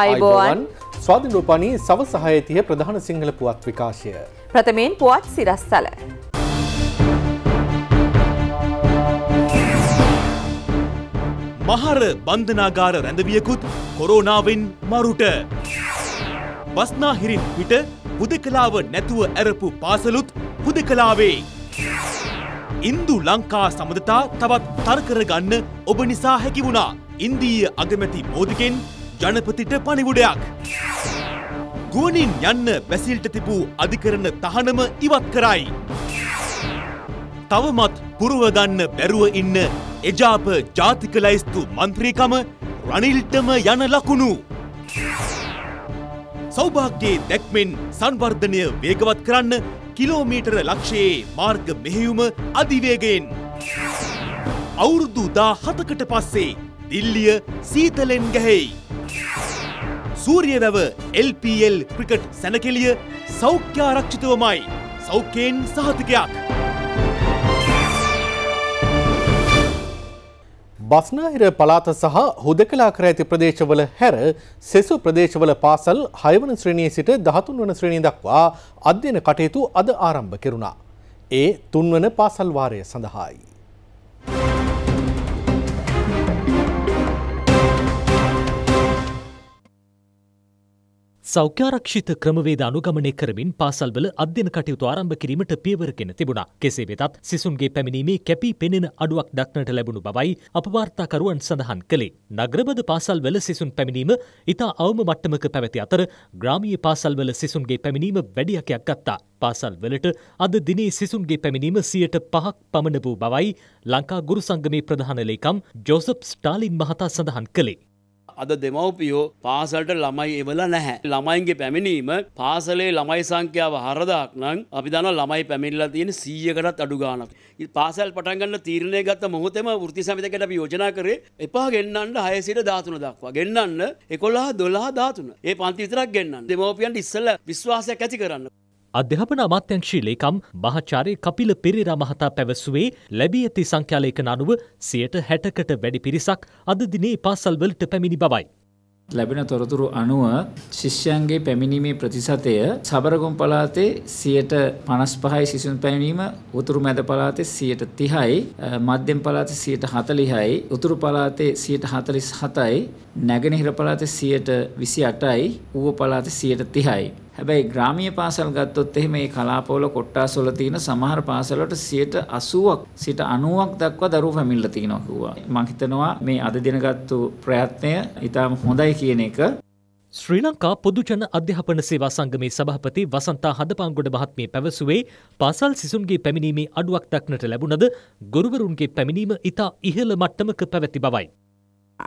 අයිබෝවන් ස්වාධ රූපනී සව සහයතිය ප්‍රධාන සිංහල පුවත් විකාශය. ප්‍රථමයෙන් පුවත් සිරස්සල. මහර බන්ධනාගාර රැඳවියකුත් කොරෝනාවෙන් මරුට. වස්නාහිරින් පිට හුදකලාව නැතුව ඇරපු පාසලුත් හුදකලාවේ. ඉන්දු ලංකා සමඳතා තවත් තර්කරගන්න ඔබ නිසා හැකි වුණා. ඉන්දීය අගමැති මෝදිකෙන් ජනපතිට පනිවුඩයක්. ගුවනින් යන්න බැසිල්ට තිබූ අධිකරන තහනම ඉවත් කරයි. තවමත් පුරුවදන්න බැරුව ඉන්න එජාප ජාතික ලයිස්තු මන්ත්‍රීකම රනිල්ටම යන ලකුණු. සෞභාග්‍යයේ දැක්මෙන් සංවර්ධනය වේගවත් කරන්න කිලෝමීටර ලක්ෂයේ මාර්ග මෙහෙයුම අධිවේගයෙන්. අවුරුදු දා හතකට පස්සේ දිල්ලිය සීතලෙන් ගැහෙයි. සූරිය වැව LPL ක්‍රිකට් සැනකෙලිය සෞඛ්‍යාරක්ෂිතවමයි සෞඛ්‍යයෙන් සහතිකයක්. බස්නාහිර පලාත සහ හුදකලා කර ඇති ප්‍රදේශවල හැර සෙසු ප්‍රදේශවල පාසල් හයවන ශ්‍රණයේ සිට දහතුන් වන ශ්‍රණී දක්වා අධ්‍යන කටයුතු අද ආරම්භ කෙරුණා. ඒ තුන්වන පාසල්වාරය සඳහායි. සෞඛ්‍යාරක්ෂිත ක්‍රමවේද අනුගමනය කරමින් පාසල්වල අධ්‍යන කටයුතු ආරම්භ කිරීමට පියවරගෙන තිබුණා. කෙසේ වෙතත් සිසුන්ගේ පැමිණීමේ කැපී පෙනෙන අඩුවක් දක්නට ලැබුණු බවයි අපවාර්තාකරුවන් සඳහන් කළේ. නගරබද පාසල්වල සිසුන් පැමිණීම ඉතා අවම මට්ටමක පැවති අතර ග්‍රාමීය පාසල්වල සිසුන්ගේ පැමිණීම වැඩියකයක් ගත්තා. පාසල්වලට අද දිනේ සිසුන්ගේ පැමිණීම සියයට පහක් පමණ වූ බවයි ලංකා ගුරු සංගමේ ප්‍රධාන ලේකම් ජෝසප් ස්ටාලින් මහතා සඳහන් කළේ. අද දෙමව්පියෝ පාසලට ළමයි එවලා නැහැ. ළමයින්ගේ පැමිණීම පාසලේ ළමයි සංඛ්‍යාව 4000ක් නම් අපි දන්නවා ළමයි පැමිණලා තියෙන 100කටත් අඩු ගාණක්. පාසල් පටන් ගන්න තීරණය ගත්ත මොහොතේම වෘත්ති සමිතියකට අපි යෝජනා කරේ එපා ගෙන්නන්න 600 13 දක්වා. ගෙන්නන්න 11 12 13. ඒ පන්ති විතරක් ගෙන්නන්න. දෙමව්පියන්ට ඉස්සෙල්ලා විශ්වාසයක් ඇති කරන්න. අධ්‍යාපන අමාත්‍යංශී ලේකම් මහාචාර්ය කපිල පෙරේරා මහතා පැවසුවේ ලැබී ඇති සංඛ්‍යාලේඛන අනුව 60%කට වැඩි පිරිසක් අද දිනේ පාසල්වලට පැමිණි බවයි. ලැබෙන තොරතුරු අනුව ශිෂ්‍යයන්ගේ පැමිණීමේ ප්‍රතිශතය සබරගොම් පලාතේ සියයට පනස් පහයි සිසුන් පැමිණීම උතුරු මැද පලාතේ සියයට තිහයි මධ්‍යම් පලාතේ සියයට හතලිහයි උතුරු පලාතේ සියයට හතලිස් හතයි නැගෙනහිර පලාතේ සියයට විසි අටයි ඌව පලාතේ සියයට තිහයි. හැබැයි ග්‍රාමීය පාසල් ගත්තොත් එහෙම මේ කලාපවල කොට්ටාස් වල තියෙන සමහර පාසල් වලට 80ක් සිට 90ක් දක්වා දරුවෝ පැමිණලා තිනවා කිව්වා. මම හිතනවා මේ අද දිනගත්තු ප්‍රයත්නය ඊටම හොඳයි කියන එක ශ්‍රී ලංකා පොදුජන අධ්‍යාපන සේවා සංගමේ සභාපති වසන්තා හදපංගොඩ මහත්මිය පැවසුවේ පාසල් සිසුන්ගේ පැමිණීමේ අඩුවක් දක්නට ලැබුණද ගොරුවරුන්ගේ පැමිණීම ඉතා ඉහළ මට්ටමක පැවැති බවයි.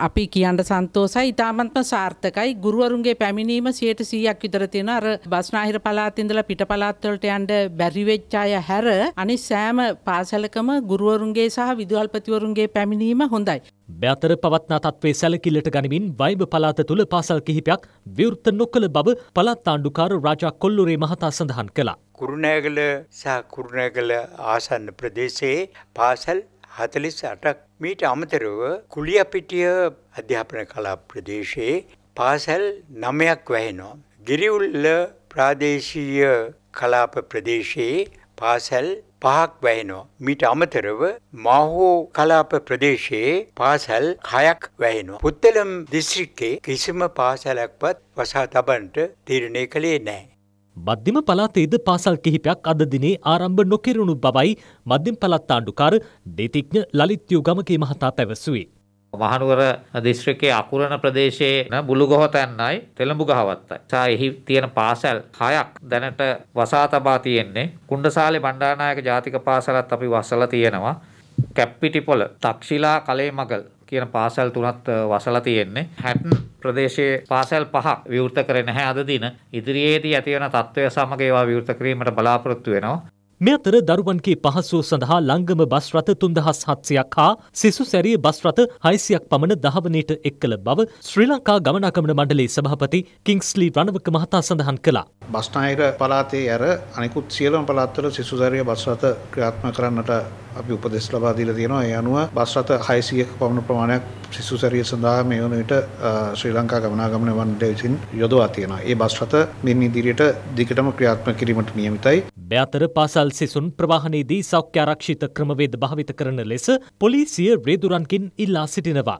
අපි කියන්න සන්තෝසයි ඉතාමත්ම සාර්ථකයි ගුරුවරුන්ගේ පැමිණීම සියයට සීයක් විතර තියෙන අර බස්නාහිර පලාත්ඉඳලා පිට පලාත්වලට යන්ඩ බැරිවෙච්චාය හැර අනි සෑම පාසලකම ගුරුවරුන්ගේ සහ විදුහල්පතිවරුන්ගේ පැමිණීම හොඳයි. බැතර පවත්නා තත්වේ සැලකිල්ලට ගනිමින් වයිබ පලාත තුළ පාසල් කිහිපයක් විවෘත්ත නොකළ බව පළත් ආණ්ඩුකාර රාජා කොල්ලුරේ මහතා සඳහන් කළා. කුරුණෑගල සහ කුරුණෑගල ආසන්න ප්‍රදේශයේ පාසල් 48ක් මීට අමතරව කුලියපිටිය අධ්‍යාපන කලා ප්‍රදේශයේ පාසල් 9ක් වැහෙනවා. ගිරිඋල්ල ප්‍රාදේශීය කලාප ප්‍රදේශයේ පාසල් පහක් වැහෙනවා. මීට අමතරව මාහෝ කලාප ප්‍රදේශයේ පාසල් හයක් වැහෙනවා. පුත්තලම් දිස්ත්‍රික්කයේ කිසිම පාසලක්වත් වසා තබන්නට තීරණය කළේ නැහැ. මධ්‍යම පලාතේද පාසල් කිහිපයක් අද දිනේ ආරම්භ නොකෙරුණු බවයි මධ්‍යම පළත් ආණ්ඩුකාර දේතිඥ ලලිත් යුගමකේ මහතා පැවසුවේ. මහනුවර දිස්ත්‍රිකයේ අකුරණ ප්‍රදේශයේ බුළුගොහතැන්නයි තෙළඹු ගහවත්තයි. සා එහි තියෙන පාසල් හයක් දැනට වසා තබා තියෙන්නේ. කුණ්ඩසාලේ බණ්ඩානායක ජාතික පාසලත් අපි වසලා තියෙනවා. කැප්පිටිපොළ, තක්ෂිලා කලේ මගල් කියන පාසල් තුනත් වසලා තියෙන්නේ. හැටන් ප්‍රදේශයේ පාසල් පහක් විවෘත කරේ නැහැ අද දින. ඉදිරියේදී ඇතිවන තත්ත්වය සමග ඒවා විවෘත කිරීමට බලාපොරොත්තු වෙනවා. මේ අතර දරුවන්ගේ පහසුව සඳහා ලංගම බස් රථ 3700ක් හා සිසු සැරිය බස් රථ 600ක් පමණ දහවණයට එක් කළ බව ශ්‍රී ලංකා ගමනාගමන මණ්ඩලයේ සභාපති කිංස්ලි රණවක මහතා සඳහන් කළා. බස්නායක පළාතේ ඇර අනිකුත් සියලුම පළාත්වල සිසු සැරිය බස් රථ ක්‍රියාත්මක කරන්නට අපි උපදෙස් ලබා දීලා තියෙනවා ඒ අනුව බස් රථ 600ක පමණ ප්‍රමාණයක් සිසු සැරිය සඳහා මේ වන විට ශ්‍රී ලංකා ගමනාගමන වන්ඩ විසින් යොදවා තියෙනවා. ඒ බස් රථ මින් ඉදිරියට දිගටම ක්‍රියාත්මක කිරීමට නියමිතයි. බෑතර පාසල් සිසුන් ප්‍රවාහනයේදී සෞඛ්‍ය ආරක්ෂිත ක්‍රමවේද භාවිත කරන ලෙස පොලිසිය රේදුරන්කින් ඉල්ලා සිටිනවා.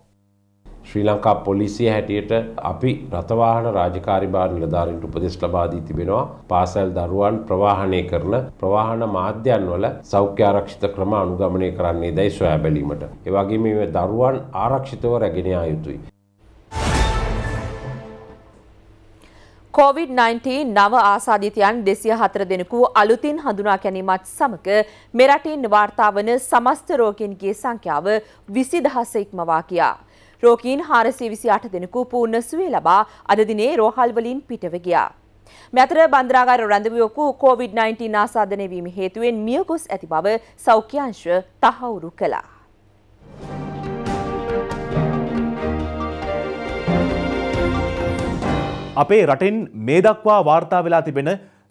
ශ්‍රී ලංකා පොලිසිය හැටියට අපි රථවාහන රාජකාරිභාර නිලධාරීන්ට උපදෙස් ලබා දී තිබෙනවා පාසල් දරුවන් ප්‍රවාහනය කරන ප්‍රවාහන මාධ්‍යන් වල සෞඛ්‍ය ආරක්ෂිත ක්‍රම අනුගමනය කරන්නේ දැයි සොයා බැලීමට. ඒ වගේම මේ දරුවන් ආරක්ෂිතව රැගෙන යා යුතුයි. COVID-19 නව ආසාධිතයන් දෙසිය හතර දෙනෙකු අලුතින් හඳුනා ගැනීමත් සමග මෙරටින් වාර්තාවන සමස්ත රෝගින්ගේ සංඛ්‍යාව විසි දහස ඉක්මවා කියා. රෝගීන් 428 දෙනෙකු පූර්ණ සුවය ලබා අද දිනේ රෝහල් වලින් පිටව ගියා. මෙතර බන්දරාගාර රැඳවියකු COVID-19 ආසාදනය වීම හේතුවෙන් මියගොස් ඇති බව සෞඛ්‍ය අංශ තහවුරු කළා. අපේ රටෙන් මේ දක්වා වාර්තා වෙලා තිබෙන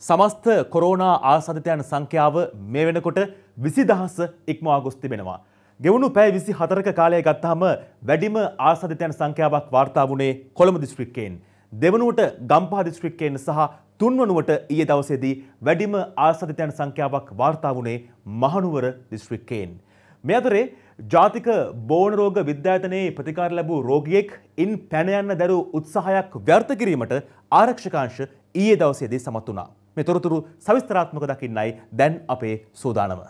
සමස්ත කොරෝනා ආසාදිතයන් සංඛ්‍යාව මේ වෙනකොට 20000 ඉක්මවා ගොස් තිබෙනවා. ගෙවුණු පැය විසි හතරක කාලය ගත්තාම වැඩිම ආසධිතයන් සංඛ්‍යාවක් වාර්තා වුණේ කොළඹ දිස්ත්‍රික්කයෙන්. දෙවනුවට ගම්පා දිස්ත්‍රික්කයෙන් සහ තුන්වනුවට ඊයේ දවසේදී වැඩිම ආසධිතයන් සංඛ්‍යාවක් වාර්තා වුණේ මහනුවර දිස්ත්‍රික්කයෙන්. මේ අතරේ ජාතික බෝනරෝග විද්‍යාතනයේ ප්‍රතිකාර ලැබූ රෝගියෙක් ඉන් පැනයන්න දැරු උත්සාහයක් ව්‍යර්ථ කිරීමට ආරක්ෂකාංශ ඊයේ දවසේදී සමත් වුණා. මේ තොරතුරු සවිස්තරාත්මක දකින්නයි දැන් අපේ සූදානම.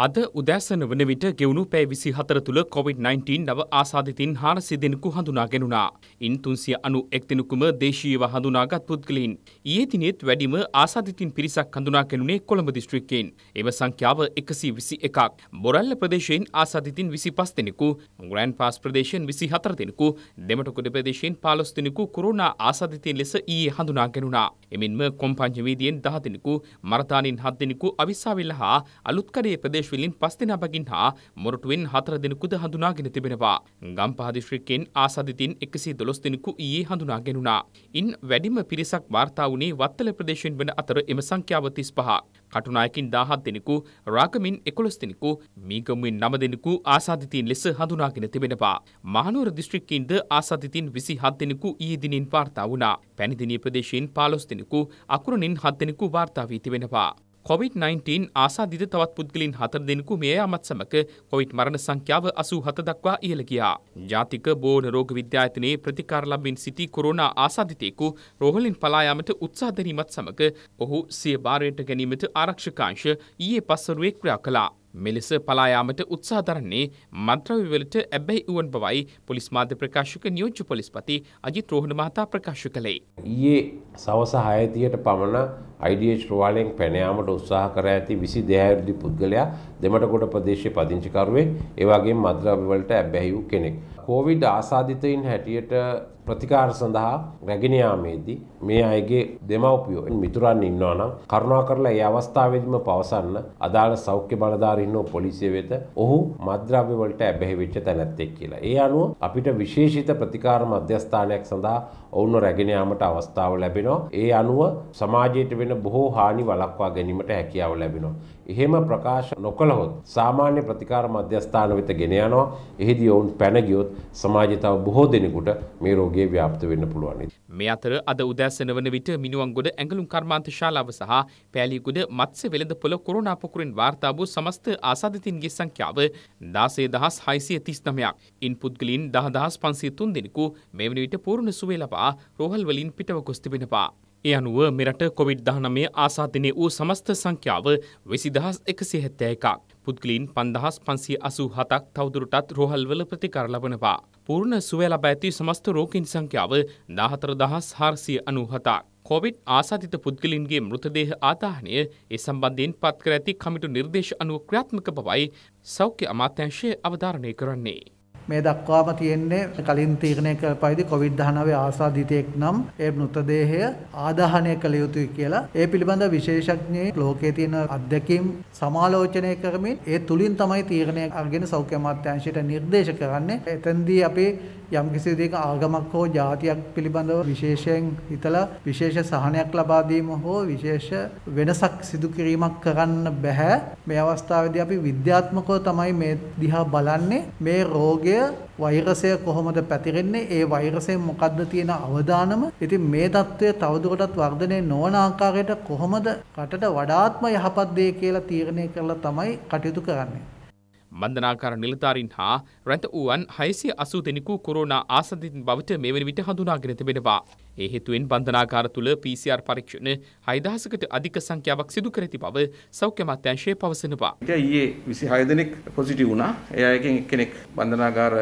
අද උදැසන වන විට ගෙවුණු පැය විසි හතර තුළ COොVID-19 නව ආසාධිතින් හාරසි දෙනෙකු හඳුනා ගෙනුණා. ඉන් තුන්සිය අනු එක්දෙනෙකුම දේශීව හඳුනාගත් පුද්ගලින්. ඒ දිනෙත් වැඩිම ආසාධිතින් පිරිසක් හඳුනා ගෙනුනේ කොළඹ දිස්ත්‍රික්කයෙන්. එම සංඛ්‍යාව එකසි විසි එකක්. බොරල්ල ප්‍රදේශයෙන් ආසාධිතින් විසි පස් දෙනෙකු, ග්‍රෑන් පාස් ප්‍රදේශයෙන් විසි හතර දෙනෙකු, දෙමටකොඩ ප්‍රදේශයෙන් පාලොස් දෙනෙකු කොරුණා ආසාධිතින් ලෙස ඊයේ හඳුනා ගෙනුණා. එමෙන්ම කොම්පංචවීදියෙන් දහ දෙනෙකු, මරතානින් හත් දෙනෙකු අවිස්සාවිල්ල හා අලුත්කඩේ ප්‍රදේශ විශේෂවිලින් පස්තින බගින් හා මොරටුවෙන් හතර දෙනෙකුද හඳුනාගෙන තිබෙනවා. ගම්පහ දිස්ත්‍රික්කෙන් ආසාදිතින් එකසි දොළොස් දෙනෙකු ඊයේ හඳුනා ගෙනුණා. ඉන් වැඩිම පිරිසක් වාර්තා වුණේ වත්තල ප්‍රදේශයෙන් වන අතර එම සංඛ්‍යාව තිස් පහ. කටුනායකින් දාහත් දෙනෙකු රාගමින් එකොළොස් දෙනෙකු මීගමුවෙන් නම දෙනෙකු ආසාධිතීන් ලෙස හඳුනාගෙන තිබෙනවා. මහනුවර දිස්ත්‍රික්කයින්ද ආසාධිතීන් විසි හත් දෙනෙකු ඊයේ දිනින් වාර්තා වුණා. පැණිදිනී ප්‍රදේශයෙන් පාලොස් දෙනෙකු අකුරණින් හත් දෙනෙකු වාර්තා වී තිබෙනවා. COොVID-19 ආසාධිත තවත් පුද්ගලින් හතර දෙනෙකු මේ අමත් සමක කොවිට් මරණ සංඛ්‍යාව අසූ හත දක්වා ඉහළ ගියා. ජාතික බෝන රෝග විද්‍යායතනයේ ප්‍රතිකාර ලබමින් සිටි කොරෝනා ආසාධිතයෙකු රෝහලින් පලායාමට උත්සාහ දැරීමත් සමග ඔහු සිය භාරයට ගැනීමට ආරක්ෂකාංශ ඊයේ පස්වරුවේ ක්‍රියා කළා. මෙලෙස පලායාමට උත්සාහ දරන්නේ මන්ත්‍රවිවලට ඇබැයි වුවන් බවයි පොලිස් මාධ්‍ය ප්‍රකාශක නියෝජ්‍ය පොලිස්පති අජිත් රෝහණ මහතා ප්‍රකාශ කළේ. ඊයේ සවස 6:30ට පමණ IDH රෝහලෙන් පැන යාමට උත්සාහ කර ඇති 26 පුද්ගලයා දෙමටගොඩ ප්‍රදේශයේ පදිංචිකරුවෙක්, ඒ වගේම මන්ත්‍රවිවලට ඇබැයි වූ කෙනෙක්. කොවිඩ් ආසාදිතයින් හැටියට ප්‍රතිකාර සඳහා රැගෙන යාමේදී මේ අයගේ දෙමව්පියෝ මිතුරන් ඉන්නවා නම් කරුණා කරලා ඒ අවස්ථාවේදීම පවසන්න අදාළ සෞඛ්‍ය බලධාරීන්ව පොලිසිය වෙත ඔහු මද්‍රව්‍ය වලට ඇබැහි වෙච්ච තැනැත්තෙක් කියලා. ඒ අනුව අපිට විශේෂිත ප්‍රතිකාර මධ්‍යස්ථානයක් සඳහා ඔවුන්ව රැගෙන යාමට අවස්ථාව ලැබෙනවා. ඒ අනුව සමාජයට වෙන බොහෝ හානි වළක්වා ගැනීමට හැකියාව ලැබෙනවා. එහෙම ප්‍රකාශ නොකළහොත් සාමාන්‍ය ප්‍රතිකාර මධ්‍යස්ථාන වෙත ගෙන යනවා. එහිදී ඔවුන් පැන ගියොත් සමාජය තව බොහෝ දිනෙකට මේ රෝගය ව්‍යාප්ත වෙන්න පුළුවන්. මේ අතර අද උදෑසන වන විට මිනුවන්ගොඩ ඇඟලුම් කර්මාන්ත ශාලාව සහ පෑලිගොඩ මත්ස්‍ය වෙළඳපොළ කොරෝනා පොකුරින් වාර්තා වූ සමස්ත ආසාදිතින්ගේ සංඛ්‍යාව 16639ක්. ඉන් පුද්ගලයන් 10503 දෙනෙකු මෙවැනි විට පූර්ණ සුවය ලබා රෝහල් වලින් පිටව ගොස් තිබෙනවා. ඒ අනුව මෙරට කොවිD-19 ආසාධනය වූ සමස්ත සංඛ්‍යාව විසිදහස් එකසි හැත්තෑ එකක්. පුද්ගලින් පන්දහස් පන්සිය අසූ හතක් තවදුරටත් රෝහල්වල ප්‍රතිකර ලබනවා. පූර්ණ සුවය ලබ ඇති සමස්ත රෝකින් සංඛ්‍යාව දාහතර දහස් හාරසිය අනූහතා. කොවිඩ් ආසාධිත පුද්ගලින්ගේ මෘතදේහ ආදාහනය ඒ සම්බන්ධයෙන් පත්කර ඇති කමිටු නිර්දේශ අනුව ක්‍රියාත්මක බවයි සෞඛ්‍ය අමාත්‍යංශය අවධාරණය කරන්නේ. මේ දක්වාම තියෙන්නේ කලින් තීරණය කළ පරිදි COVID-19 ආසාදිතෙක් නම් ඒ මృతදේහය ආදාහනය කළ යුතුයි කියලා ඒ පිළිබඳ විශේෂඥයේ ලෝකයේ තියෙන අධ්‍යක්ීම් සමාලෝචනය කරමින් ඒ තුලින් තමයි තීරණය අරගෙන සෞඛ්‍ය අමාත්‍යාංශයට නිර්දේශ කරන්නේ. එතෙන්දී අපි යම් කිසි දෙයක ආගමක් හෝ ජාතියක් පිළිබඳව විශේෂයෙන් හිතලා විශේෂ සහනයක් ලබා දීම හෝ විශේෂ වෙනසක් සිදු කිරීමක් කරන්න බෑ මේ අවස්ථාවේදී අපි විද්‍යාත්මකව තමයි මේ දිහා බලන්නේ මේ රෝගය වෛරසය කොහොමද පැතිරෙන්නේ ඒ වෛරසයෙන් මොකද්ද තියෙන අවදානම ඉතින් මේ தত্ত্বය තවදුරටත් වර්ධනය නොවන ආකාරයට කොහොමද රටට වඩාත්ම යහපත් දේ කියලා තීරණය කරලා තමයි කටයුතු කරන්නේ බන්ධනාකාර නිලධාරීන් හා රැත වූවන් හයිසිය අසූ දෙනෙකු කොරෝනා ආසදිතින් බවට මෙවැනි විට හඳුනාගෙන තිබෙනවා. ඒ හේතුවෙන් බන්ධනාකාර තුළ PCR පරීක්ෂණ හයිදහසකට අධික සංඛ්‍යාවක් සිදු කර ඇති බව සෞඛ්‍ය අමාත්‍යංශය පවසනවා. ඊයේ 26 දෙනෙක් පොසිටිව් වුණා. එයා එකෙන් එක්කෙනෙක් බන්ධනාකාර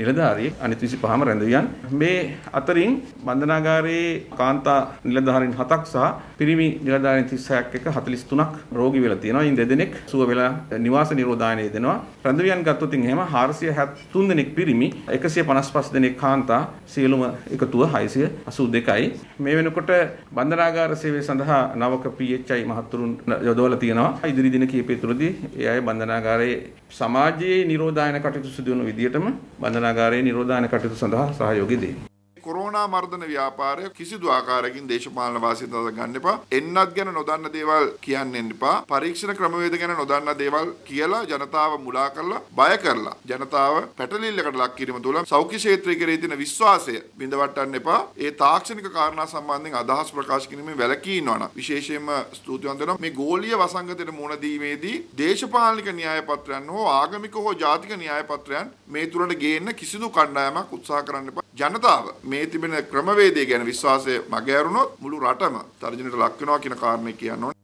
නිලධාරියෙක් අනිත් 25ම රැඳවියන් මේ අතරින් බන්ධනාගාරයේ කාන්තා නිලධාරීන් 7ක් සහ පිරිමි නිලධාරීන් 36ක් එක 43ක් රෝගී වෙලා තියෙනවා. ඉන් දෙදෙනෙක් සුව වෙලා නිවාස නිරෝධායනය දෙනවා. රැඳවියන් ගත්තොත් එහෙම 473 දෙනෙක් පිරිමි 155 දෙනෙක් කාන්තා සියලුම එකතුව 682යි. මේ වෙනකොට බන්ධනාගාර සේවය සඳහා නවක PHI මහතුරුන් යොදවලා තියෙනවා. ඉදිරි දින කිහිපය තුළදී ඒ අය බන්ධනාගාරයේ සමාජයේ නිරෝධායන කටයුතු සිදු වෙන විදිහටම බන්ධනාගාර භාවනාගාරයේ නිරෝධායන කටයුතු සඳහා සහයෝගය දෙන්නේ. කොරෝනා මර්ධන ව්‍යාපාරය කිසිදු ආකාරයකින් දේශපාලන වාසිය දත ගන්න එපා. එන්නත් ගැන නොදන්න දේවල් කියන්න එපා. පරීක්ෂණ ක්‍රමවේද ගැන නොදන්න දේවල් කියලා ජනතාව මුලා කරලා බය කරලා ජනතාව පැටලිල්ලකට ලක් කිරීම තුළ සෞඛ්‍ය ක්ෂේත්‍රය කෙරෙහි තියෙන විශ්වාසය බිඳවට්ටන්න එපා. ඒ තාක්ෂණික කාරණා සම්බන්ධයෙන් අදහස් ප්‍රකාශ කිරීමෙන් වැළකී ඉන්නවනම් විශේෂයෙන්ම ස්තුතිවන්ත වෙනවා. මේ ගෝලීය වසංගතයට මුහුණ දීමේදී දේශපාලනික න්‍යාය පත්‍රයන් හෝ ආගමික හෝ ජාතික න්‍යාය පත්‍රයන් මේ තුරට ගේන්න කිසිදු කණ්ඩායමක් උත්සාහ කරන්න එපා. ජනතාව මේ තිබෙන ක්‍රමවේදය ගැන විශ්වාසය මගහැරුණොත් මුළු රටම තර්ජනයට ලක් වෙනවා කියන කාරණේ කියනවා.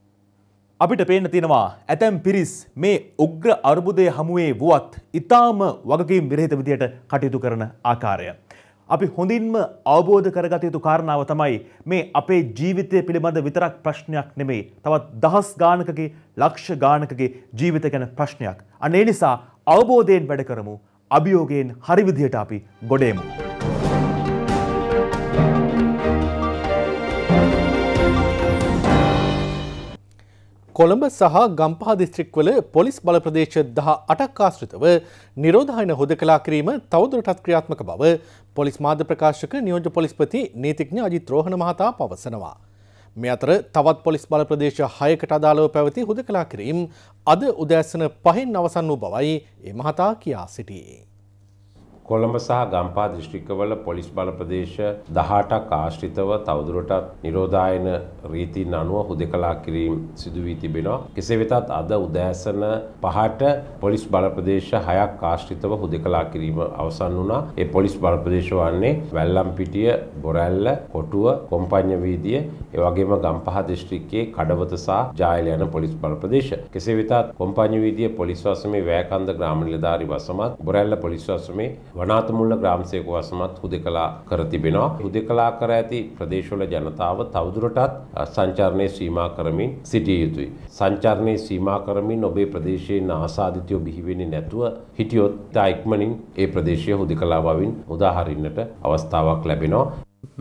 අපිට පේන්න තියෙනවා ඇතැම් පිරිස් මේ උග්‍ර අර්බුදය හමුවේ වුවත් ඉතාම වගකීම් විරහිත විදියට කටයුතු කරන ආකාරය. අපි හොඳින්ම අවබෝධ කරගත යුතු කාරණාව තමයි මේ අපේ ජීවිතය පිළිබඳ විතරක් ප්‍රශ්නයක් නෙමෙයි තවත් දහස් ගානකගේ ලක්ෂ ගානකගේ ජීවිත ගැන ප්‍රශ්නයක්. අනේ නිසා අවබෝධයෙන් වැඩ කරමු අභියෝගයෙන් හරිවිදියට අපි ගොඩේමු. කොළඹ සහ ගම්පහ දිස්ත්‍රික්වල පොලිස් බල ප්‍රදේශ දහ අටක් ආශ්‍රිතව නිරෝධායන හොදකලා කිරීම තවදුරටත් ක්‍රියාත්මක බව පොලිස් මාධ්‍ය ප්‍රකාශක නියෝජ්‍ය පොලිස්පති නීතිඥ අජිත් රෝහණ මහතා පවසනවා. මේ අතර තවත් පොලිස් බල ප්‍රදේශ හයකට අදාළව පැවති හුදකලා කිරීම් අද උදෑසන පහෙන් අවසන් වූ බවයි ඒ මහතා කියා සිටියේ. කොළඹ සහ ගම්පා දිස්ත්‍රික්කවල පොලිස් බල ප්‍රදේශ 18ක් ආශ්‍රිතව තවදුරටත් නිරෝධායන රීතින් අනුව හුදකලා කිරීම සිදු වී තිබෙනවා. කෙසේ වෙතත් අද උදෑසන 5ට පොලිස් බල ප්‍රදේශ 6ක් ආශ්‍රිතව හුදකලා කිරීම අවසන් වුණා. ඒ පොලිස් බල ප්‍රදේශ වන්නේ වැල්ලම්පිටිය, බොරැල්ල, කොටුව, කොම්පඤ්ඤ වීදිය, ඒ වගේම ගම්පහ දිස්ත්‍රික්කයේ කඩවත සහ ජායල යන පොලිස් බල ප්‍රදේශ. කෙසේ වෙතත් කොම්පඤ්ඤ වීදිය පොලිස් වසමේ වැයකන්ද ග්‍රාම නිලධාරි වසමත්, බොරැල්ල පොලිස් වසමේ වනාතමුල්ල ග්‍රාමසයක වසමත් හුදෙකලා කර තිබෙනවා. හුදෙකලා කර ඇති ප්‍රදේශවල ජනතාව තවදුරටත් සංචාරණය සීමා කරමින් සිටිය යුතුයි. සංචාරණය සීමා කරමින් ඔබේ ප්‍රදේශයෙන් ආසාධිතයෝ බිහිවෙන්නේ නැතුව හිටියොත් ඉක්මනින් ඒ ප්‍රදේශය හුදෙකලා බවින් උදාහරින්නට අවස්ථාවක් ලැබෙනවා.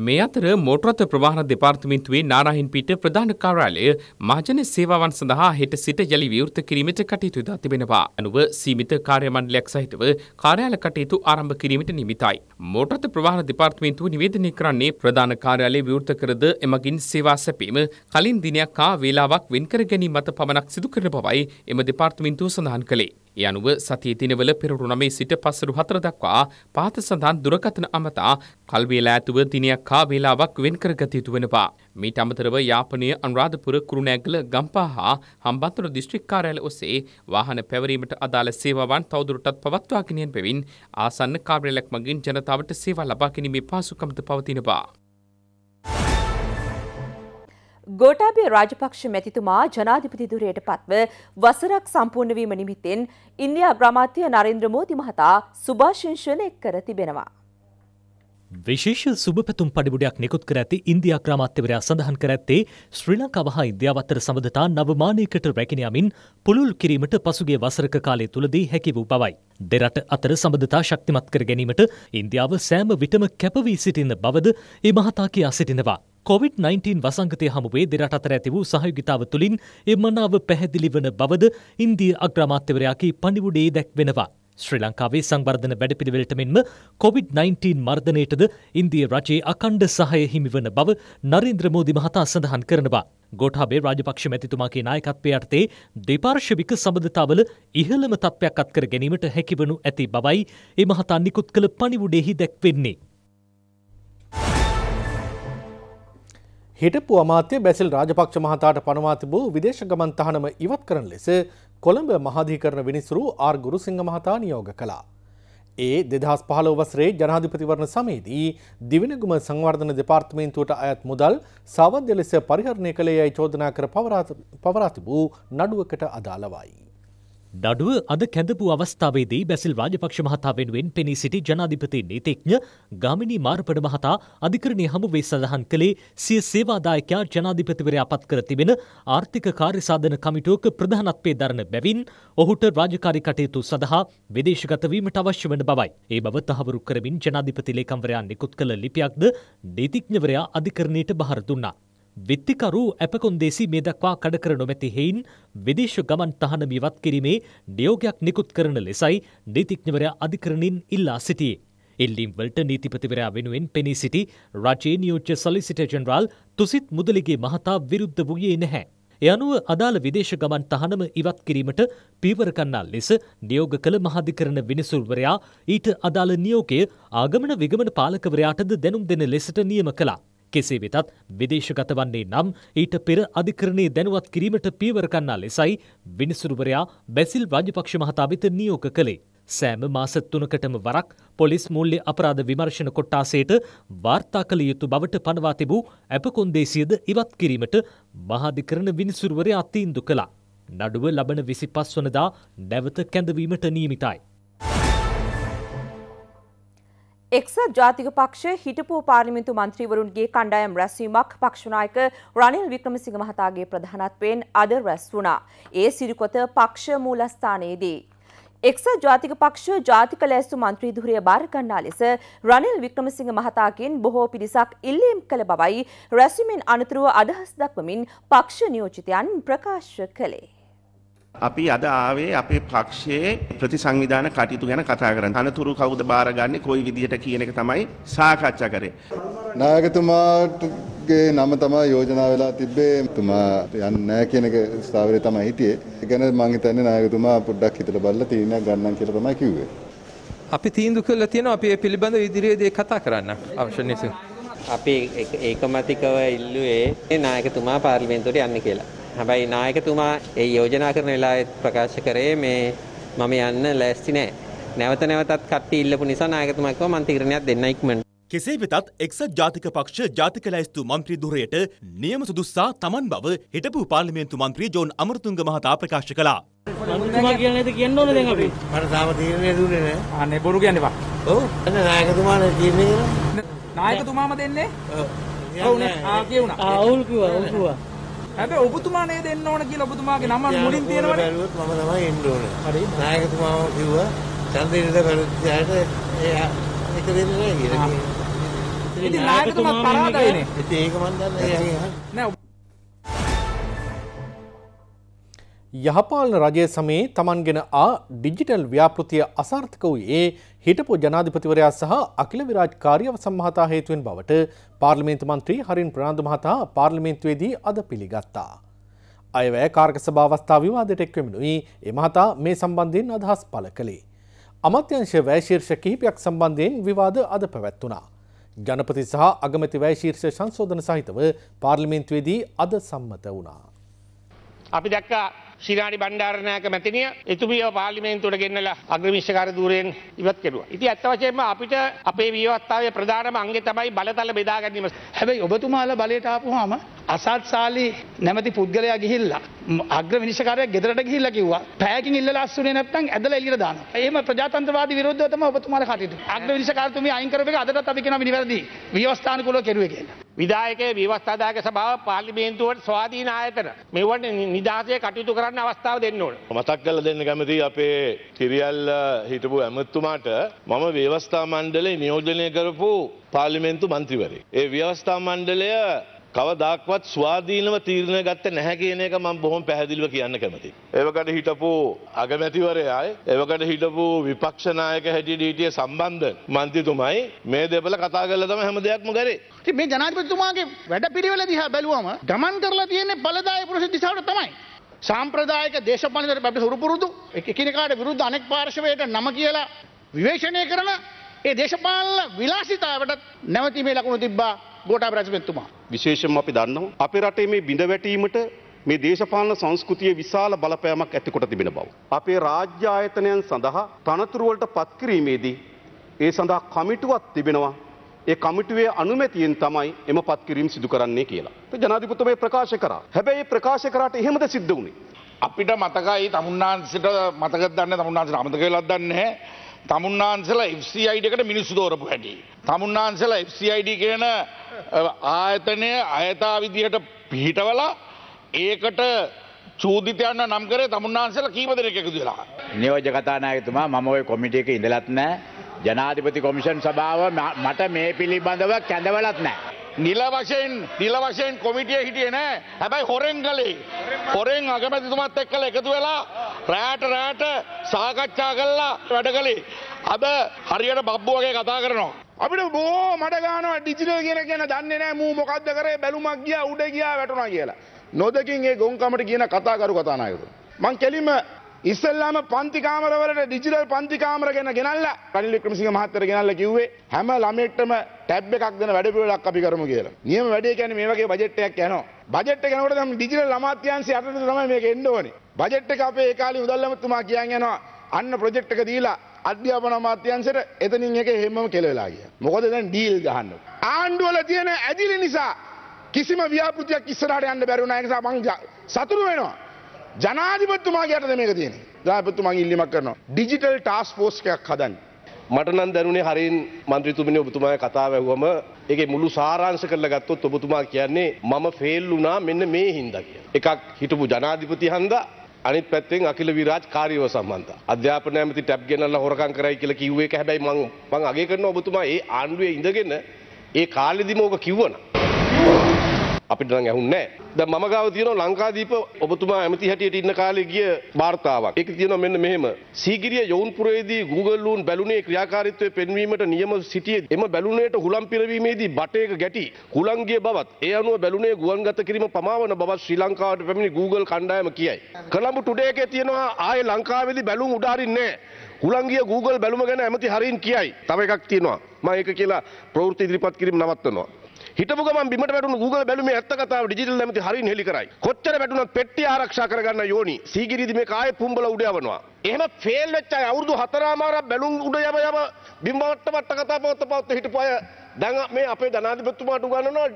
මේ අතර මෝටරත ප්‍රවාහන දෙපාර්තමින්තුවේ නාරහින්පිට ප්‍රධාන කාර්යාලය මහජන සේවාවන් සඳහා හෙට සිට යළි විවෘත කිරීමට කටයුතු දා තිබෙනවා. අනුව සීමිත කාර්යමණ්ඩලයක් සහිතව කාර්යාල කටයුතු ආරම්භ කිරීමට නිමිතයි. මෝටරත ප්‍රවාහන දෙපාර්තමින්තුව නිවේදනය කරන්නේ ප්‍රධාන කාර්යාලය විවෘත කරද එමගින් සේවා සැපීම කලින් දිනයක් හා වේලාවක් වෙන්කර ගැනීම මත පමණක් සිදු කරන බවයි එම දෙපාර්තමින්තුව සඳහන් කළේ. ඒ අනුව සතිය දිනවල පෙරවරු 9 සිට පසරු 4 දක්වා පාත සඳහන් දුරකථන අමතා කල් වේලා ඇතුව දිනයක් හා වේලාවක් වෙන් කර ගත යුතු වෙනවා. මීට අමතරව යාපනයේ අනුරාධපුර කුරුණෑගල ගම්පහ හා හම්බන්තොට දිස්ත්‍රික් කාර්යාල ඔස්සේ වාහන පැවරීමට අදාළ සේවාවන් තවදුරටත් පවත්වාගෙන යන බැවින් ආසන්න කාර්යාලයක් මගින් ජනතාවට සේවා ලබා ගැනීමේ පහසුකම්ද පවතිනවා. ගෝටාබේ රාජපක්ෂ මැතිතුමා ජනාධිපතිදුරයට පත්ව වසරක් සම්පූර්ණවීම නිමිත්තෙන් ඉන්දයා ග්‍රමාත්‍ය නරින්ද්‍ර මෝති මහතා සුභාශංෂණ එක් කර තිබෙනවා. විශේෂ සුභපැතුම් පඩිබුඩයක් නිකුත් කර ඇති ඉන්දයා ක්‍රමාත්‍යවරයා සඳහන් කර ඇත්තේ ශ්‍රී ලංකාව හා ඉන්දියාව අතර සබඳතා නවමානයකට රැගෙන යමින් පුළුල් කිරීමට පසුගිය වසරක කාලය තුලදී හැකි වූ බවයි. දෙරට අතර සබඳතා ශක්තිමත් කර ගැනීමට ඉන්දියාව සෑම විටම කැපවී සිටින බවද ඒ මහතා කියා සිටිනවා. කොවිD-19 වසංගතය හමුවේ දෙරට අතර ඇති වූ සහයුගිතාව තුළින් එමනාව පැහැදිලි වන බවද ඉන්දී අග්‍රමාත්‍යවරයාකි පනිවුඩේ දැක්වෙනවා. ශ්‍රී ලංකාවේ සංවර්ධන වැඩපිළිවෙලට මෙන්ම කොවිD-19 මර්ධනයටද ඉන්දිය රජයේ අකණ්ඩ සහය හිමිවන බව නරින්ද්‍ර මෝදි මහතා සඳහන් කරනවා. ගෝඨාභය රාජපක්ෂ මැතිතුමාගේ නායකත්වය යටතේ දෙපාර්ශ්වික සබඳතාවල ඉහළම තත්ත්වයක් අත්කර ගැනීමට හැකිවනු ඇති බවයි ඒ මහතා නිකුත් කළ පණිවුඩෙහි දැක්වෙන්නේ. හිටපු අමාත්‍ය බැසිල් රාජපක්ෂ මහතාට පනවා තිබූ විදේශ ගමන් තහනම ඉවත් කරන ලෙස කොළඹ මහාධීකරණ විනිසුරු ආර් ගුරුසිංහ මහතා නියෝග කළා. ඒ දෙදහස් පහළොව වසරේ ජනාධිපතිවරණ සමයේදී දිවිනගුම සංවර්ධන දෙපාර්තමේන්තුවට අයත් මුදල් සවද්‍ය ලෙස පරිහරණය කළේ යයි චෝදනා කර පවරා තිබූ නඩුවකට අදාළවයි. නඩුව අද කැඳපු අවස්ථාවේදී බැසිල් රාජපක්ෂ මහතා වෙනුවෙන් පෙනී සිටි ජනාධිපති නීතිඥ ගාමිණී මාරපඩ මහතා අධිකරණය හමුවේ සඳහන් කළේ සිය සේවාදායකයා ජනාධිපතිවරයා පත් කර තිබෙන ආර්ථික කාර්යසාධන කමිටුවක ප්‍රධානත්වයේ දරන බැවින් ඔහුට රාජකාරි කටයුතු සඳහා විදේශගත වීමට අවශ්‍ය වන බවයි. ඒ බව තහවුරු කරමින් ජනාධිපති ලේකම්වරයා නිකුත් කළ ලිපියක්ද නීතිඥවරයා අධිකරණයට බහර දුන්නා. විත්තිකරු ඇපකොන්දේසි මේ දක්වා කඩ කර නොමැති හෙයින් විදේශ ගමන් තහනම ඉවත් කිරීමේ නියෝගයක් නිකුත් කරන ලෙසයි නීතිඥවරයා අධිකරණින් ඉල්ලා සිටියේ. ඉල්ලීම් වලට නීතිපතිවරයා වෙනුවෙන් පෙනී සිටි රජයේ නියෝජ්‍ය සොලිසිටර් ජෙනරාල් තුසිත් මුදලිගේ මහතා විරුද්ධ වූයේ නැහැ. එ අනුව අදාළ විදේශ ගමන් තහනම ඉවත් කිරීමට පීවර කන්නා ලෙස නියෝග කළ මහාධිකරණ විනිසුල්වරයා ඊට අදාළ නියෝගය ආගමන විගමන පාලකවරයාටද දැනුම් දෙන ලෙසට නියම කළා. කෙසේ වෙතත් විදේශගත වන්නේ නම් ඊට පෙර අධිකරණයේ දැනුවත් කිරීමට පීවර ගන්නා ලෙසයි විනිසුරුවරයා බැසිල් රාජපක්ෂ මහතා වෙත නියෝග කළේ. සෑම මාස තුනකටම වරක් පොලිස් මූල්‍ය අපරාධ විමර්ශන කොට්ටාසයට වාර්තා කළ යුතු බවට පනවා තිබූ ඇප කොන්දේසියද ඉවත් කිරීමට මහාධිකරණ විනිසුරුවරයා තීන්දු කළා. නඩුව ලබන 25 වනදා නැවත කැඳවීමට නියමිතයි. එක්සත් ජාතික පක්ෂ හිටපු පාර්ලිමේන්තු මන්ත්‍රීවරුන්ගේ කණ්ඩායම් රැස්වීමක් පක්ෂනායක රනිල් වික්‍රමසිංහ මහතාගේ ප්‍රධානත්වයෙන් අද රැස් වුණා. ඒ සිරිකොත පක්ෂ මූලස්ථානයේදී. එක්සත් ජාතික පක්ෂ ජාතික ලැස්තු මන්ත්‍රී ධුරය බාරගන්නා ලෙස රනිල් වික්‍රමසිංහ මහතාගෙන් බොහෝ පිරිසක් ඉල්ලීම් කළ බවයි රැස්වීමෙන් අනතුරුව අදහස් දක්වමින් පක්ෂ නියෝජිතයන් ප්‍රකාශ කළේ. අපි අද ආවේ අපේ පක්ෂයේ ප්‍රතිසංවිධාන කටයුතු ගැන කතා කරන්න. අනතුරු කවුද බාරගන්නේ කොයි විදිහට කියන එක තමයි සාකච්ඡා කරේ. නායකතුමාගේ නම තමයි යෝජනා වෙලා තිබ්බේ. තුමා යන්නේ නැහැ කියන එක ස්ථාවරේ තමයි හිටියේ. ඒ ගැන මම හිතන්නේ නායකතුමා පොඩ්ඩක් හිතලා බලලා තීරණයක් ගන්නම් කියලා තමයි කිව්වේ. අපි තීන්දුව කළා තියෙනවා අපි ඒ පිළිබඳ ඉදිරියේදී කතා කරන්න අවශ්‍ය නිසා. අපි ඒකමතිකව ඉල්ලුවේ නායකතුමා පාර්ලිමේන්තුවට යන්න කියලා. හැබැයි නායකතුමා ඒ යෝජනා කරන වෙලාවේ ප්‍රකාශ කරේ මේ මම යන්න ලෑස්ති නෑ. නැවත නැවතත් කට්ටි ඉල්ලපු නිසා නායකතුමා කිව්වා මම තීරණයක් දෙන්න ඉක්මනට. කෙසේ වෙතත් එක්සත් ජාතික පක්ෂ ජාතික ලැයිස්තු මන්ත්‍රී ධුරයට නියම සුදුස්සා තමන් බව හිටපු පාර්ලිමේන්තු මන්ත්‍රී ජෝන් අමරතුංග මහතා ප්‍රකාශ කළා. මන්ත්‍රීතුමා කියන්නේ නැද්ද කියන්න ඕනේ දැන් අපි. මට තාම තීරණය දුන්නේ නෑ. අනේ බොරු කියන්නේ බා. ඔව්. එන්න නායකතුමානේ තීරණය කරන්නේ. නායකතුමාම දෙන්නේ? ඔව්. ඔව් නේ. ආ කියුණා. ආ ඔවුල් කිව්වා. ඔවුල් කිව්වා. හැබැයි ඔබතුමා නේද එන්න ඕන කියලා ඔබතුමාගේ නම මුලින් තියෙනවනේ. බැලුවොත් මම තමයි එන්න ඕන. හරි. නායකතුමාම කිව්වා චන්දිරද කරුත්යාට එයා එක දෙන්නේ නැහැ කියලා. ඉතින් නායකතුමා පරාදයිනේ. ඉතින් ඒක මම දන්නේ නැහැ. නෑ යහපාලන රජය සමයේ තමන්ගෙන ආ ඩිජිටල් ව්‍යාපෘතිය අසාර්ථක වූයේ හිටපු ජනාධිපතිවරයා සහ අකිල විරාජ්කාරියව සම්මහතා හේතුවෙන් බවට පාර්ලිමේන්තු මන්ත්‍රී හරින් ප්‍රනාන්දු මහතා පාර්ලිමේන්තුවේදී අද පිළිගත්තා. අයවැය කාර්ක සභාවස්ථා විවාදයට එක්වමිනුයි එමහතා මේ සම්බන්ධයෙන් අදහස් පළ කළේ. අමත්‍යංශ වැෑශීර්ෂ කිහිපයක් සම්බන්ධයෙන් විවාද අද පැවැත්වනා. ජනපති සහ අගමති වැෑශීර්ෂ සංශෝධන සහිතව පාර්ලිමේන්තුවේදී අද සම්මත වුණා. අපි දැක්කා සිනාඩි බණ්ඩාරනායක මැතිනිය එතුමියව පාර්ලිමේන්තුවට ගෙන්නලා අග්‍රමිෂ්ඨකාර ධූරයෙන් ඉවත් කෙරුවා. ඉතින් ඇත්ත වශයෙන්ම අපිට අපේ විවස්ථාවේ ප්‍රධානම අංගය තමයි බලතල බෙදා ගැනීම. හැබැයි ඔබතුමාලා බලයට ආපුවාම අසත්සාලි නැමති පුද්ගලයා ගිහිල්ලා අග්‍ර විනිශ්චකාරයක් ගෙදරට ගිහිල්ලා කිව්වා පෑයකින් ඉල්ලලා අස්සුනේ නැත්නම් ඇදලා එළියට දානවා. එහෙම ප්‍රජාතන්ත්‍රවාදී විරෝධව තමයි ඔබතුමාලා කටයුතු. අග්‍ර විනිශ්චකාරතුමිය අයින් කරපු එක අදටත් අපි කියනවා නිවැරදි ව්‍යවස්ථානුකූලව කෙරුවේ කියලා. විදායකයේ ව්‍යවස්ථාදායක සභාව පාර්ලිමේන්තුවට ස්වාධීන ආයතන මෙවට නිදහසේ කටයුතු කරන්න අවස්ථාව දෙන්න ඕන. මතක් කරලා දෙන්න කැමතියි අපේ තිරියල් හිටපු ඇමතුමාට මම ව්‍යවස්ථා මණ්ඩලේ නියෝජනය කරපු පාර්ලිමේන්තු මන්ත්‍රීවරයෙක්. ඒ ව්‍යවස්ථා මණ්ඩලය කවදක්වත් ස්වාධීනව තීරණය ගත්ත නැහැ කියන එක මම බොහොම පැහැදිලිව කියන්න කැමති. ඒවකට හිටපු අගමැතිවරයයි ඒවකට හිටපු විපක්ෂනායක හැටියට හිටිය සම්බන්ධ මන්ත්‍රීතුමයි මේ දෙපළ කතා කරලා තමයි හැම දෙයක්ම කරේ. ඉතින් මේ ජනාධිපතිතුමාගේ වැඩපිළිවෙල දිහා බැලුවම ගමන් කරලා තියෙන්නේ බලදාය පුරුෂ දිශාවට තමයි. සාම්ප්‍රදායක දේශපාලනයට අපි හුරුපුරුදු එකිනෙකාට විරුද්ධ අනෙක් පාර්ශවයට නම කියලා විවේචනය කරන ඒ දේශපාලන විලාසිතාවට නැවතීමේ ලකුණු තිබ්බා ගෝඨාභය රජතුමා. විශේෂම අපි දන්නවා. අපි රටේ මේ බිඳ වැටීමට මේ දේශපාලන සංස්කෘතිය විශාල බලපෑමක් ඇතිකොට තිබෙන බව. අපේ රාජ්‍ය ආයතනයන් සඳහා තනතුරුවලට පත්කිරීමේදී ඒ සඳහා කමිටුවක් තිබෙනවා. ඒ කමිටුවේ අනුමැතියෙන් තමයි එම පත්කිරීම සිදු කරන්නේ කියලා. ජනාධිපතිතුමේ ප්‍රකාශ කරා. හැබැයි ප්‍රකාශ කරාට එහෙමද සිද්ධ වුණේ. අපිට මතකයි තමුන්නාන්සිට මතක දන්න තමුන්නාන්සිට අමතක වෙලක් දන්නේ නැහැ. තමුන්නාන්සල FCIඩකට මිනිස්සු දෝරපු හැටි. තමුන්නාන්සල FCIඩ කියන ආයතනය අයතා විදිහට පිහිටවල ඒකට චූදිතයන්න නම් කරේ තමුන්නාන්සල කීප දෙනෙක එකතු වෙලා. නියෝජ්‍ය කතානායකතුමා මම ওই කොමිටි එකේ ඉඳලත් නැහැ. ජනාධිපති කොමිෂන් සභාව මට මේ පිළිබඳව කැඳවලත් නැහැ. නිල වශයෙන් නිල වශයෙන් කොමිටිය හිටියේ නෑ හැබැයි හොරෙන් කළේ හොරෙන් අගමැතිතුමත් එක්කලා එකතු වෙලා රෑට රෑට සාකච්ඡා කළා වැඩ කළේ අද හරියට බබ්බු වගේ කතා කරනවා අපිට බෝ මට ගානවා ඩිජිටල් කියන කියන දන්නේ නෑ මූ මොකද්ද කරේ බැලුමක් ගියා උඩ ගියා වැටුණා කියලා නොදකින් ඒ ගොන්කමට කියන කතාකරු කතානායකතුමා මං කෙලින්ම ඉස්සල්ලාම පන්තිකාමරවලට ඩිජිටල් පන්තිකාමර ගැන ගෙනල්ල රනිල් වික්‍රමසිංහ මහත්තයා ගෙනල්ල කිව්වේ හැම ළමයෙක්ටම ටැබ් එකක් දෙන වැඩ පිළිවෙලක් අපි කරමු කියලා. නියම වැඩේ කියන්නේ මේ වගේ බජට් එකක් යනවා. බජට් එක යනකොට නම් ඩිජිටල් අමාත්‍යාංශය යටතේ තමයි මේක එන්න ඕනේ. බජට් එක අපේ ඒ කාලේ මුදල් අමාත්‍යතුමා කියන් යනවා අන්න ප්‍රොජෙක්ට් එක දීලා අධ්‍යාපන අමාත්‍යංශයට එතනින් එක හැමම කෙලවෙලා ගියා. මොකද දැන් ඩීල් ගහන්න. ආණ්ඩුවල තියෙන ඇදිලි නිසා කිසිම ව්‍යාපෘතියක් ඉස්සරහට යන්න බැරි වුණා. ඒ නිසා මං සතුටු වෙනවා. ජනාධිපත්තුමාගේයට මේක තියෙන ජාපතුමන් ඉල්ලිමක් කරනවා. ඩිජිටල් ටස් පෝස්කයක් හදන්. මටනන් දැනුණේ හරින් මන්ත්‍රතුමනි ඔබතුමා කතා වැැවම එක මුළු සාරංශ කරල ගත්තොත් ඔබතුමා කියන්නේ මම ෆෙල් වුනා මෙන්න මේ හින්ද කිය. එකක් හිටපු ජනාධිපති හන්ද අනිත් පැත්තෙන් අකිල විරාජ් කාරීව සම්බන්ධ. අධ්‍යාපන ඇමති ටැප් ගෙනල්ලා හොරකම් කරයි කියලා කිව්වේ හැබැයි මං මං අගය කරනවා ඔබතුමා ඒ ආණ්ඩුවේ ඉඳගෙන ඒ කාලෙදිම ඕක කිව්වනම් අපිට නම් ඇහුන්නේ නැහැ. දැන් මම ගාව තියෙනවා ලංකාදීප ඔබතුමා ඇමති හැටියට ඉන්න කාලේ ගිය වාර්තාවක්. ඒක තියෙනවා මෙන්න මෙහෙම. සීගිරිය යවුන්පුරයේදී Google ලූන් බැලුනේ ක්‍රියාකාරීත්වය පෙන්වීමට නියම සිටියේ එම බැලුනේට හුලම් පිරවීමේදී බටේක ගැටි හුලංගිය බවත් ඒ අනුව බැලුනේ ගුවන්ගත කිරීම පමාවන බවත් ශ්‍රී ලංකාවට පැමිණි Google කණ්ඩායම කියයි. කොළඹ ටුඩේ එකේ තියෙනවා ආයේ ලංකාවේදී බැලුම් උඩාරින්නේ නැහැ. හුලංගිය Google බැලුම ගැන ඇමති හරින් කියයි. තව එකක් තියෙනවා. මම ඒක කියලා ප්‍රවෘත්ති ඉදිරිපත් කිරීම නවත්වනවා. හිටපු ගමන් බිමට වැටුණු Google බැලුමේ ඇත්ත කතාව ඩිජිටල් නැමැති හරින් හෙලි කරයි. කොච්චර වැටුණත් පෙට්ටිය ආරක්ෂා කරගන්න යෝනි. සීගිරිදි මේක ආයේ පුම්බල උඩ යවනවා. එහෙම ෆේල් වෙච්ච අය අවුරුදු හතරමාරක් බැලුම් උඩ යව යව බිම්බ වට්ට වට්ට කතා පවත්ත පවත්ත හිටපු අය දැන් මේ අපේ ජනාධිපතිතුමාට උගන්වනවා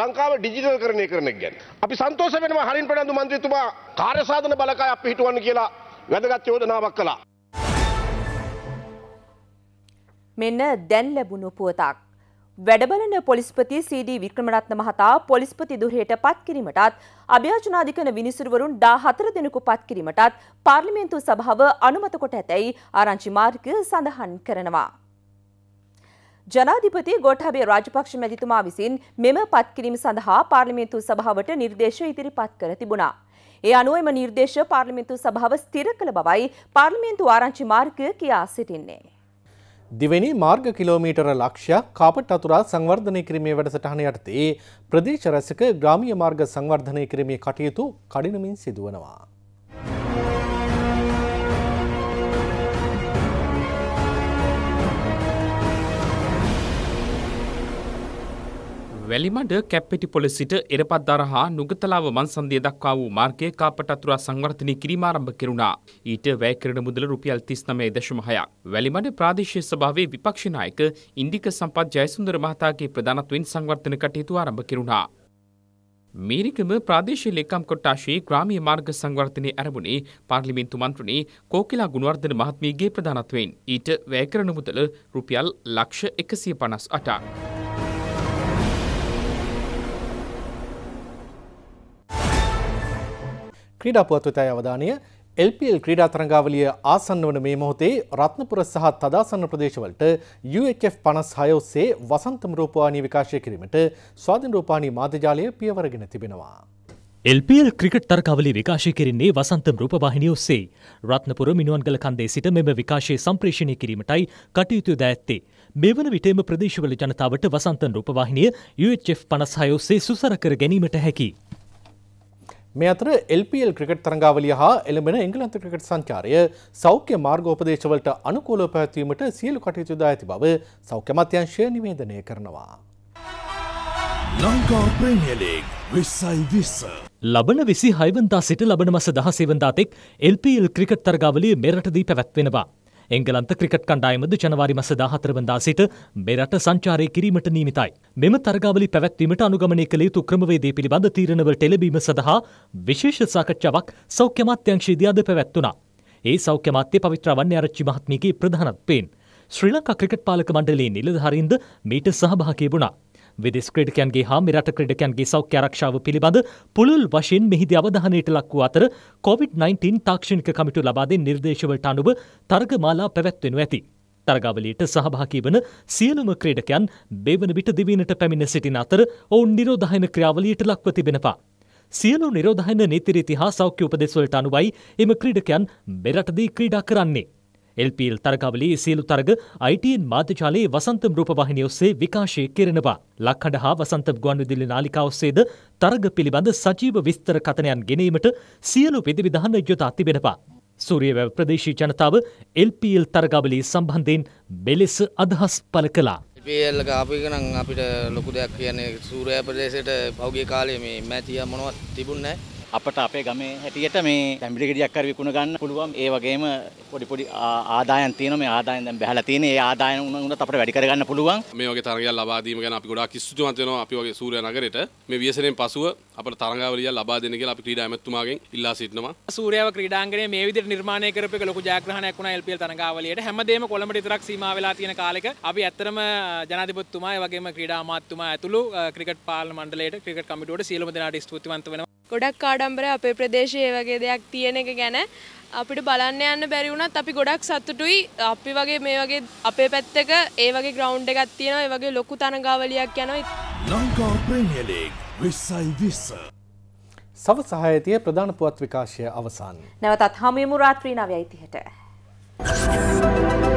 ලංකාව ඩිජිටල් කරණය කරන එක ගැන. අපි සන්තෝෂ වෙනවා හරින් ප්‍රනාන්දු මන්ත්‍රීතුමා කාර්ය සාධන බලකාය අපි හිටවන්න කියලා වැදගත් යෝජනාවක් කළා. මෙන්න දැන් ලැබුණු පුවතක්. වැඩබලන පොලිස්පති සීඩී වික්‍රමරත්න මහතා පොලිස්පති දුරයට පත් කිරීමටත් අභ්‍යාචනාධිකන විනිසුරුවරුන් 14 දෙනෙකු පත් කිරීමටත් පාර්ලිමේන්තු සභාව අනුමත කොට ඇතැයි ආරංචි මාර්ග සඳහන් කරනවා. ජනාධිපති ගොටහබේ රාජපක්ෂ මැතිතුමා විසින් මෙම පත්කිරීම සඳහා පාර්ලිමේන්තු සභාවට නිර්දේශ ඉදිරිපත් කර තිබුණා. ඒ අනුව එම නිර්දේශ පාර්ලිමේන්තු සභාව ස්ථිර කළ බවයි පාර්ලිමේන්තු ආරංචි මාර්ග කියා සිටින්නේ. දිවෙනි මාර්ග කිලෝමීටර ලක්ෂයක් කාපට් අතුරා සංවර්ධනය කිරීමේ වැඩසටහන යටතේ ප්‍රදේශ රැසක ග්‍රාමීය මාර්ග සංවර්ධනය කිරීමේ කටයුතු කඩිනමින් සිදුවනවා. වැලිමඩ කැප්පෙටි පොලසිට එරපත් දරහා නුගතලාව මන්සන්දිය දක්වා වූ මාර්ගය කාපටත්තුරා සංවර්ධනය කිරීම ආරම්භ කෙරුණා. ඊට වැය කරන මුදල රුපියල් 39.6ක්. වැලිමඩ ප්‍රාදේශීය සභාවේ විපක්ෂ නායක ඉන්දික සම්පත් ජයසුන්දර මහතාගේ ප්‍රධානත්වයෙන් සංවර්ධන කටයුතු ආරම්භ කෙරුණා. මේරිකම ප්‍රාදේශීය ලේකම් කොට්ටාශයේ ග්‍රාමීය මාර්ග සංවර්ධනයේ ආරම්භුණේ පාර්ලිමේන්තු මන්ත්‍රණී කෝකිලා ගුණවර්ධන මහත්මියගේ ප්‍රධානත්වයෙන්. ඊට වැය කරන මුදල රුපියල් ලක්ෂ 158ක්. ක්‍රීඩාපුවත්වතයි අවධානය එල්පල් ක්‍රීඩා තරගාවලිය ආසන්න වන මේ මොහොතේ රත්නපුර සහ තදාසන්න ප්‍රදේශවලට UHF පනස් හයෝස්සේ වසන්තම රෝපවානී විකාශය කිරීමට ස්වාධීන රෝපානී මාධ්‍යජාලය පියවරගෙන තිබෙනවා. එල්පල් ක්‍රිකට් තරකවලි විකාශය කෙරන්නේ වසන්තම් රූපවාහිනිය ඔස්සේ රත්නපුර මිනුවන්ගල කන්දේ සිට මෙම විකාශය සම්ප්‍රේෂණය කිරීමටයි කටයුතු ද ඇත්තේ. මේ වන විටේම ප්‍රදේශවල ජනතාවට වසන්තන් රූපවාහිනිය UHF පනස් හයෝස්සේ සුසර කර ගැනීමට හැකි. මේ අතර LPL ක්‍රිකට් තරඟාවලිය හා එළඹෙන එංගලන්ත ක්‍රිකට් සංචාරය සෞඛ්‍ය මාර්ගෝපදේශවලට අනුකූලව පැවැත්වීමට සියලු කටයුතු දා ඇති බව සෞඛ්‍ය අමාත්‍යාංශය නිවේදනය කරනවා. ලංකා ප්‍රීමියර් ලීග් 2020 ලබන විසි හයිවන්තා සිට ලබන මස දහසේවන්දාතෙක් LPL ක්‍රිකට් තරගාවලිය මෙරටදී පැවැත්වෙනවා. එංගලන්ත ක්‍රිකට් කණ්ඩායමද ජනවාරි මස 14 වනදා සිට මෙරට සංචාරය කිරීමට නියමිතයි. මෙම තරගාවලි පැවැත්වීමට අනුගමනය කළ යුතු ක්‍රමවේදය පිළිබඳ තීරණවලට එළඹීම සඳහා විශේෂ සාකච්ඡාවක් සෞඛ්‍ය මාත්‍යංශයේදී අද පැවැත්වුණා. ඒ සෞඛ්‍ය මාත්‍ය පවිත්‍ර වන්නේ ආරච්චි මහත්මියගේ ප්‍රධානත්වයෙන් ශ්‍රී ලංකා ක්‍රිකට් පාලක මණ්ඩලයේ නිලධාරීන්ද මීට සහභාගී වුණා. විදෙස් ක්‍රඩකයන්ගේ හා මෙරට ක්‍රඩකයන්ගේ සෞඛ්‍ය ආරක්ෂාව පිළිබඳ පුළුල් වශයෙන් මෙහිදී අවධානයට ලක් වූ අතර COVID-19 තාක්ෂණික කමිටු ලබා දෙන නිර්දේශවලට අනුව තරගමාලා පැවැත්වෙනු ඇති. තරගාවලියට සහභාගී වන සියලුම ක්‍රීඩකයන් බෙවන විට දිවීනට පැමිණ සිටින අතර ඔවුන් නිරෝධායන ක්‍රියාවලියට ලක්ව තිබෙනවා. සියලු නිරෝධායන නීතිරීති හා සෞඛ්‍ය උපදෙස්වලට අනුවයි එම ක්‍රීඩකයන් මෙරටදී ක්‍රීඩා කරන්නේ. එල්පල් තරගවලි සියලු තරග අයිටන් මාධචාලයේ වසන්තම් රූපවාහිනය ඔස්සේ විකාශය කරනවා. ලක්හඩ හා වසන්ත ගුවන්විදිලි නාලිකා ඔස්සේද තරග පිළිබඳ සජීව විස්තර කතනයන් ගෙනීමට සියලු විධවිධාන යොතා තිබෙනවා. සූරියවැව ප්‍රදේශී ජනතාව එල්පල් තරගවලී සම්බන්ධයෙන් බෙලෙස අදහස් පල කලා. පල් අපිකනම් අපිට ලොකු දෙයක් කියන්නේ සූරය ප්‍රදේශයට පෞගේ කාලේ මේ මැතිය මොනවත් තිබුන්නෑ අපට අපේ ගමේ හැටියට මේ තැඹිලි ගෙඩියක් හරි විකුණ ගන්න පුළුවන්. ඒ වගේම පොඩි පොඩි ආදායම් තියෙනවා. මේ ආදායම් දැන් බැහැලා තියෙන. ඒ ආදායම් උනත් අපට වැඩි කරගන්න පුළුවන්. මේ වගේ තරගයක් ලබා දීම ගැන අපි ගොඩාක් ස්තුතිවන්ත වෙනවා. අපි වගේ සූර්යා නගරෙට මේ ව්‍යසනයෙන් පසුව අපට තරගාවලිය ලබා දෙන කියලා අපි ක්‍රීඩා ඇමතුමාගෙන් ඉල්ලා සිටිනවා. සූර්යාව ක්‍රීඩාංගණය මේ විදිහට නිර්මාණය කරපු එක ලොකු ජයග්‍රහණයක් වුණා LPL තරගාවලියට. හැමදේම කොළඹට විතරක් සීමා වෙලා තියෙන කාලෙක අපි ඇත්තටම ජනාධිපතිතුමා ඒ වගේම ක්‍රීඩා අමාත්‍යතුමා ඇතුළු ක්‍රිකට් පාලන මණ්ඩලයට ක්‍රිකට් කමිටුවට සියලුම දෙනාට ස්තුතිවන්ත වෙනවා. ගොඩක් ආඩම්බර අපේ ප්‍රදේශයේ වගේ දෙයක් තියෙන එක ගැන අපිට බලන්න යන්න බැරි වුණත් අපි ගොඩක් සතුටුයි අපි වගේ මේ වගේ අපේ පැත්තක ඒ වගේ ග්‍රවුන්් එකක් තියෙනවා ඒ වගේ ලොකු තනගාවලියක් යනවා ලංකා ප්‍රමිය ලීග් විස්සයි විස්ස සව සහායතිය ප්‍රධාන පුවත් විකාශය අවසන් නැවතත් හමියමු රාත්‍රී නවයයිතිහට. Thank you.